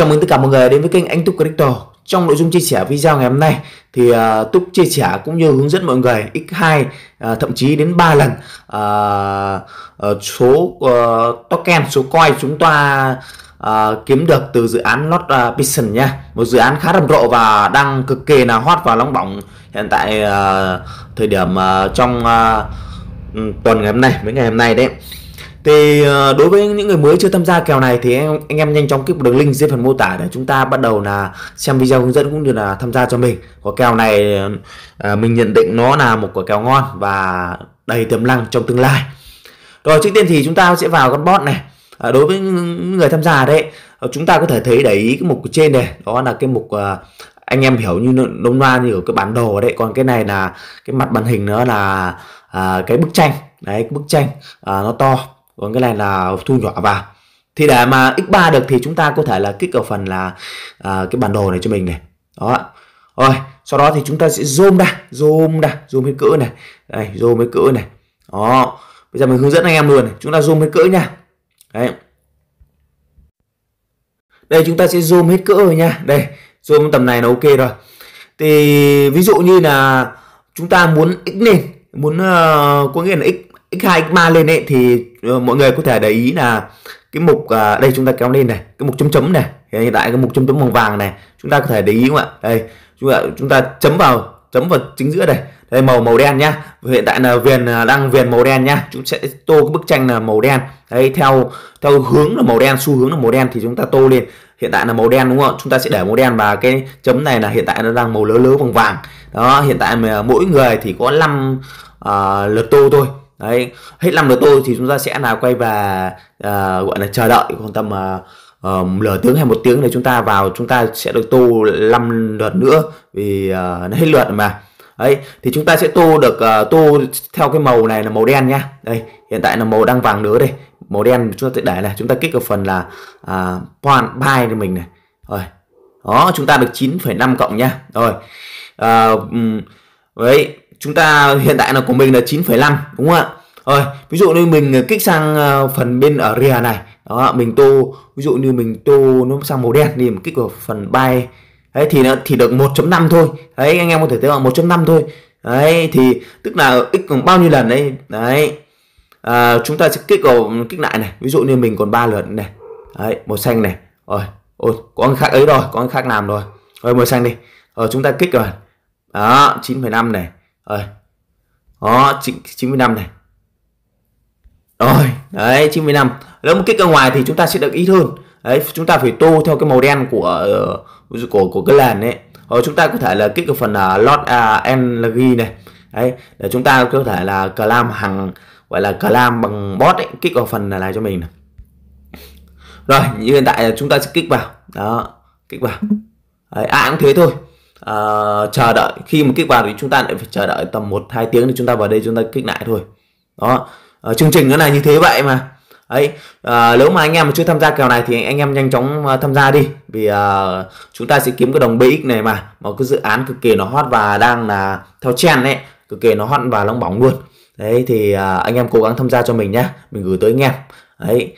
Chào mừng tất cả mọi người đến với kênh Anh Túc Crypto. Trong nội dung chia sẻ video ngày hôm nay thì uh, Túc chia sẻ cũng như hướng dẫn mọi người x2 uh, à, thậm chí đến 3 lần uh, uh, số uh, token, số coin chúng ta uh, kiếm được từ dự án Lot uh, Bison nha. Một dự án khá rầm rộ và đang cực kỳ là hot và nóng bỏng hiện tại uh, thời điểm uh, trong uh, tuần ngày hôm nay với ngày hôm nay đấy thì ờ, đối với những người mới chưa tham gia kèo này thì anh, em nhanh chóng kích một đường link dưới phần mô tả để chúng ta bắt đầu là xem video hướng dẫn cũng như là tham gia cho mình quả kèo này ờ, mình nhận định nó là một quả kèo ngon và đầy tiềm năng trong tương lai rồi trước tiên thì chúng ta sẽ vào con bot này ờ, đối với người tham gia đấy chúng ta có thể thấy để ý cái mục trên này đó là cái mục anh em hiểu như nông loa như ở cái bản đồ đấy còn cái này là cái mặt màn hình nữa là cái bức tranh đấy cái bức tranh nó to còn vâng, cái này là thu nhỏ vào thì để mà x3 được thì chúng ta có thể là kích vào phần là à, cái bản đồ này cho mình này đó rồi sau đó thì chúng ta sẽ zoom ra zoom ra zoom hết cỡ này đây zoom hết cỡ này đó bây giờ mình hướng dẫn anh em luôn này. chúng ta zoom hết cỡ nha đấy đây chúng ta sẽ zoom hết cỡ rồi nha đây zoom tầm này là ok rồi thì ví dụ như là chúng ta muốn x lên muốn uh, có nghĩa là x x khai ma lên ấy thì uh, mọi người có thể để ý là cái mục uh, đây chúng ta kéo lên này cái mục chấm chấm này hiện tại cái mục chấm chấm màu vàng này chúng ta có thể để ý không ạ đây chúng ta chúng ta chấm vào chấm vào chính giữa đây đây màu màu đen nhá hiện tại là viền à, đang viền màu đen nhá chúng sẽ tô cái bức tranh là màu đen đấy theo theo hướng là màu đen xu hướng là màu đen thì chúng ta tô lên hiện tại là màu đen đúng không chúng ta sẽ để màu đen và cái chấm này là hiện tại nó đang màu lớ lớ vàng vàng đó hiện tại mỗi người thì có 5 uh, à, lượt tô thôi đấy hết năm rồi tôi thì chúng ta sẽ là quay và uh, ờ, gọi là chờ đợi khoảng tầm uh, tiếng hay một tiếng để chúng ta vào chúng ta sẽ được tô 5 lượt nữa vì uh, nó hết lượt mà đấy thì chúng ta sẽ tô được uh, ờ, tô theo cái màu này là màu đen nhá đây hiện tại là màu đang vàng nữa đây màu đen chúng ta sẽ để này chúng ta kích ở phần là uh, point buy cho mình này rồi đó chúng ta được 9,5 cộng nhá rồi uh, đấy chúng ta hiện tại là của mình là 9,5 đúng không ạ rồi ví dụ như mình ờ, kích sang ờ, phần bên ở rìa này đó mình tô ví dụ như mình tô nó sang màu đen thì mình kích vào phần bay ấy thì nó thì được 1.5 thôi đấy anh em có thể thấy là 1.5 thôi đấy thì tức là x còn bao nhiêu lần đấy đấy à, chúng ta sẽ kích vào ừ, kích lại này ví dụ như mình còn ba lượt này đấy màu xanh này rồi ôi có anh khác ấy rồi có anh khác làm rồi rồi màu xanh đi rồi chúng ta kích rồi đó 9,5 này rồi đó 9, 95 này rồi đấy 95 nếu một kích ở ngoài thì chúng ta sẽ được ít hơn đấy chúng ta phải tô theo cái màu đen của ờ, của của cái làn ấy rồi chúng ta có thể là kích ở phần uh, lot uh, energy này đấy để chúng ta có thể là clam hàng gọi là clam bằng bot ấy kích vào phần này cho mình này. rồi như hiện tại chúng ta sẽ kích vào đó kích vào ai à cũng thế thôi à, chờ đợi khi mà kích vào thì chúng ta lại phải chờ đợi tầm một hai tiếng thì chúng ta vào đây chúng ta kích lại thôi đó uh, chương trình nó là như thế vậy mà ấy à, nếu mà anh em mà chưa tham gia kèo này thì anh em nhanh chóng ờ, tham gia đi vì à, chúng ta sẽ kiếm cái đồng bx này mà một cái dự án cực kỳ nó hot và đang là theo trend đấy cực kỳ nó hot và nóng bóng luôn đấy thì à, anh em cố gắng tham gia cho mình nhé mình gửi tới anh em đấy